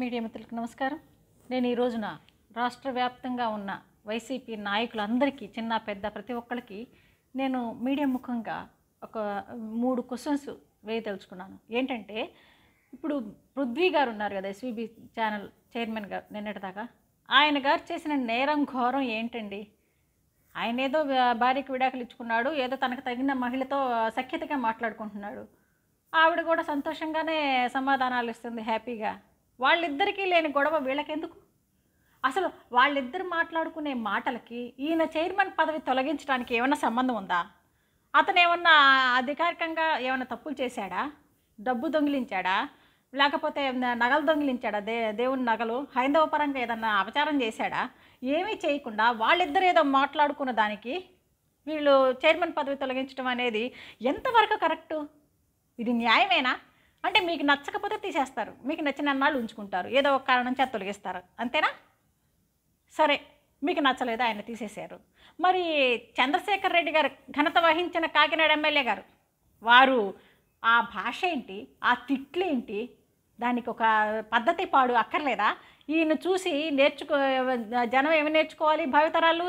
media మిత్రులకు నమస్కారం నేను ఈ రోజున రాష్ట్ర వ్యాప్తంగా ఉన్న వైసీపీ నాయకులందరికీ చిన్న పెద్ద ప్రతి ఒక్కరికి నేను మీడియా ముఖంగా ఒక మూడు క్వశ్చన్స్ వేయదలుచుకున్నాను ఏంటంటే ఇప్పుడు పృథ్వీ గారు ఉన్నారు కదా ఎస్వీబీ ఛానల్ చైర్మన్ గారు నిన్నటిదాకా ఆయన గారు చేసిన నేరం ఘోరం ఏంటండి ఆయన ఏదో భార్యకి విడాకులు ఇచ్చుకున్నాడు ఏదో తనకు తగిన మహిళతో సఖ్యతగా మాట్లాడుకుంటున్నాడు ఆవిడ కూడా సంతోషంగానే సమాధానాలు ఇస్తుంది హ్యాపీగా వాళ్ళిద్దరికీ లేని గొడవ వీళ్ళకెందుకు అసలు వాళ్ళిద్దరు మాట్లాడుకునే మాటలకి ఈయన చైర్మన్ పదవి తొలగించడానికి ఏమైనా సంబంధం ఉందా అతను ఏమన్నా అధికారికంగా ఏమైనా తప్పులు చేశాడా డబ్బు దొంగిలించాడా లేకపోతే నగలు దొంగిలించాడా దే దేవుని నగలు హైందవ పరంగా ఏదన్నా అపచారం చేశాడా ఏమీ చేయకుండా వాళ్ళిద్దరు ఏదో మాట్లాడుకున్న దానికి వీళ్ళు చైర్మన్ పదవి తొలగించడం అనేది ఎంతవరకు కరెక్టు ఇది న్యాయమేనా అంటే మీకు నచ్చకపోతే తీసేస్తారు మీకు నచ్చిన అన్నాళ్ళు ఉంచుకుంటారు ఏదో ఒక కారణం చేత తొలగిస్తారు అంతేనా సరే మీకు నచ్చలేదు ఆయన తీసేశారు మరి చంద్రశేఖర్ రెడ్డి గారు ఘనత వహించిన కాకినాడ ఎమ్మెల్యే గారు వారు ఆ భాష ఏంటి ఆ తిట్లేంటి దానికి ఒక పద్ధతి పాడు అక్కర్లేదా ఈయన చూసి నేర్చుకో జనం ఏమి నేర్చుకోవాలి భావితరాలు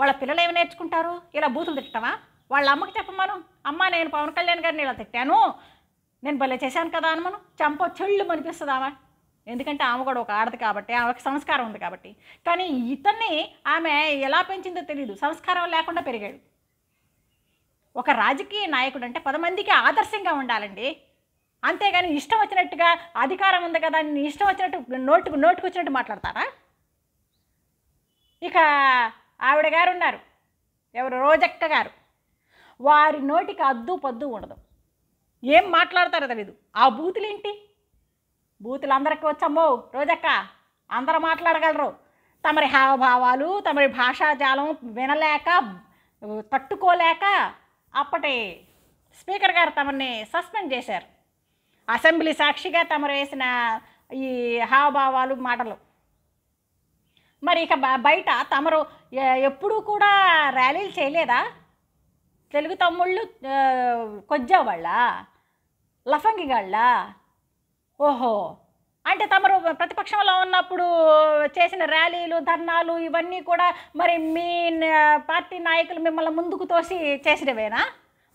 వాళ్ళ పిల్లలు ఏమి నేర్చుకుంటారు ఇలా బూతులు తిట్టమా వాళ్ళ అమ్మకి చెప్పమను అమ్మ నేను పవన్ కళ్యాణ్ గారిని ఇలా తిట్టాను నేను భలే చేశాను కదా అని మనం చంప చెళ్ళు అనిపిస్తుందామా ఎందుకంటే ఆమె కూడా ఒక ఆడది కాబట్టి ఆమెకు సంస్కారం ఉంది కాబట్టి కానీ ఇతన్ని ఆమె ఎలా పెంచిందో తెలియదు సంస్కారం లేకుండా పెరిగాడు ఒక రాజకీయ నాయకుడు అంటే పది మందికి ఆదర్శంగా ఉండాలండి అంతేగాని ఇష్టం వచ్చినట్టుగా అధికారం ఉంది కదా నేను ఇష్టం వచ్చినట్టు నోటుకు నోటుకు వచ్చినట్టు మాట్లాడతారా ఇక ఆవిడ గారు ఉన్నారు ఎవరు రోజక్క గారు వారి నోటికి అద్దు పద్దు ఉండదు ఏం మాట్లాడతారో తెలీదు ఆ బూతులు ఏంటి బూతులు అందరికీ వచ్చమ్మో రోజక్క అందరూ మాట్లాడగలరు తమరి హావభావాలు తమరి భాషాజాలం వినలేక తట్టుకోలేక అప్పటి స్పీకర్ గారు తమని సస్పెండ్ చేశారు అసెంబ్లీ సాక్షిగా తమరు వేసిన ఈ హావభావాలు మాటలు మరి ఇక బయట తమరు ఎప్పుడూ కూడా ర్యాలీలు చేయలేదా తెలుగు తమ్ముళ్ళు కొజ్జా వాళ్ళ గాళ్ళ ఓహో అంటే తమరు ప్రతిపక్షంలో ఉన్నప్పుడు చేసిన ర్యాలీలు ధర్నాలు ఇవన్నీ కూడా మరి మీ పార్టీ నాయకులు మిమ్మల్ని ముందుకు తోసి చేసినవేనా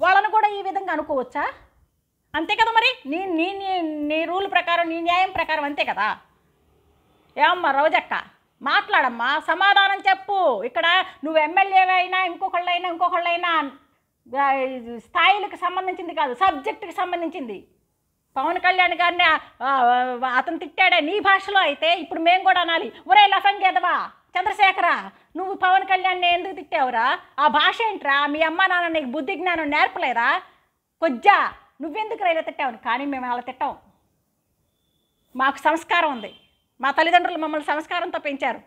వాళ్ళను కూడా ఈ విధంగా అనుకోవచ్చా అంతే కదా మరి నీ నీ నీ రూల్ ప్రకారం నీ న్యాయం ప్రకారం అంతే కదా ఏమమ్మా రోజక్క మాట్లాడమ్మా సమాధానం చెప్పు ఇక్కడ నువ్వు ఎమ్మెల్యేవైనా ఇంకొకళ్ళైనా ఇంకొకళ్ళైనా స్థాయిలకు సంబంధించింది కాదు సబ్జెక్టుకి సంబంధించింది పవన్ కళ్యాణ్ గారిని అతను తిట్టాడే నీ భాషలో అయితే ఇప్పుడు మేము కూడా అనాలి ఒరే లఫంగేదవా చంద్రశేఖర నువ్వు పవన్ కళ్యాణ్ని ఎందుకు తిట్టావురా ఆ భాష ఏంట్రా మీ అమ్మ నాన్న నీకు బుద్ధి జ్ఞానం నేర్పలేరా కొజ్జా నువ్వెందుకు రైలు తిట్టావు కానీ మేము అలా తిట్టాం మాకు సంస్కారం ఉంది మా తల్లిదండ్రులు మమ్మల్ని సంస్కారంతో పెంచారు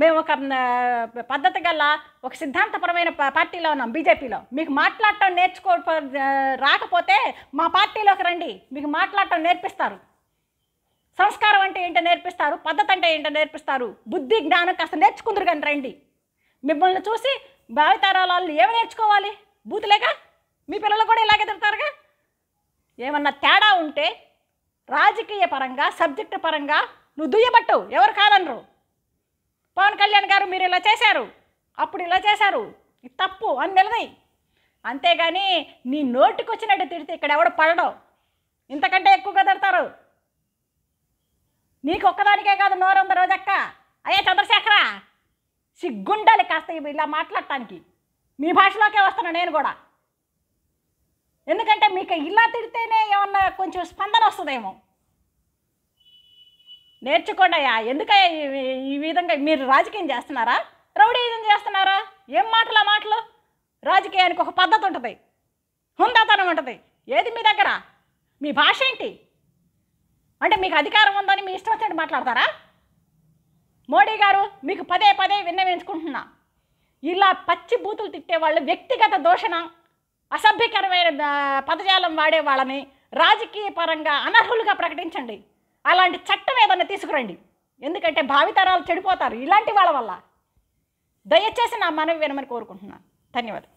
మేము ఒక పద్ధతి గల ఒక సిద్ధాంతపరమైన పార్టీలో ఉన్నాం బీజేపీలో మీకు మాట్లాడటం నేర్చుకో రాకపోతే మా పార్టీలోకి రండి మీకు మాట్లాడటం నేర్పిస్తారు సంస్కారం అంటే ఏంటో నేర్పిస్తారు పద్ధతి అంటే ఏంటో నేర్పిస్తారు బుద్ధి జ్ఞానం కాస్త నేర్చుకుందరు కానీ రండి మిమ్మల్ని చూసి భావితరాల వాళ్ళు ఏమి నేర్చుకోవాలి బూతులేగా మీ పిల్లలు కూడా ఇలాగే ఎదురుతారుగా ఏమన్నా తేడా ఉంటే రాజకీయ పరంగా సబ్జెక్టు పరంగా నువ్వు దుయ్యబట్టవు ఎవరు కాదనరు పవన్ కళ్యాణ్ గారు మీరు ఇలా చేశారు అప్పుడు ఇలా చేశారు తప్పు అని నిలదయి అంతేగాని నీ నోటికి వచ్చినట్టు తిడితే ఇక్కడ ఎవడు పడడం ఇంతకంటే ఎక్కువగా తిడతారు నీకు ఒక్కదానికే కాదు నోరు నోరొంద రోజక్క అయ్యా చంద్రశేఖర సిగ్గుండాలి కాస్త ఇలా మాట్లాడటానికి మీ భాషలోకే వస్తాను నేను కూడా ఎందుకంటే మీకు ఇలా తిడితేనే ఏమన్నా కొంచెం స్పందన వస్తుందేమో నేర్చుకోండి అయ్యా ఎందుకయ్యా ఈ విధంగా మీరు రాజకీయం చేస్తున్నారా రౌడీజం చేస్తున్నారా ఏం మాటలు ఆ మాటలు రాజకీయానికి ఒక పద్ధతి ఉంటుంది హుందాతనం ఉంటుంది ఏది మీ దగ్గర మీ భాష ఏంటి అంటే మీకు అధికారం ఉందని మీ ఇష్టం వచ్చినట్టు మాట్లాడతారా మోడీ గారు మీకు పదే పదే విన్నవించుకుంటున్నా ఇలా పచ్చి బూతులు తిట్టే వాళ్ళు వ్యక్తిగత దోషణ అసభ్యకరమైన పదజాలం వాడే వాళ్ళని రాజకీయ పరంగా అనర్హులుగా ప్రకటించండి అలాంటి చట్టం ఏదన్నా తీసుకురండి ఎందుకంటే భావితరాలు చెడిపోతారు ఇలాంటి వాళ్ళ వల్ల దయచేసి నా మనవి వినమని కోరుకుంటున్నాను ధన్యవాదాలు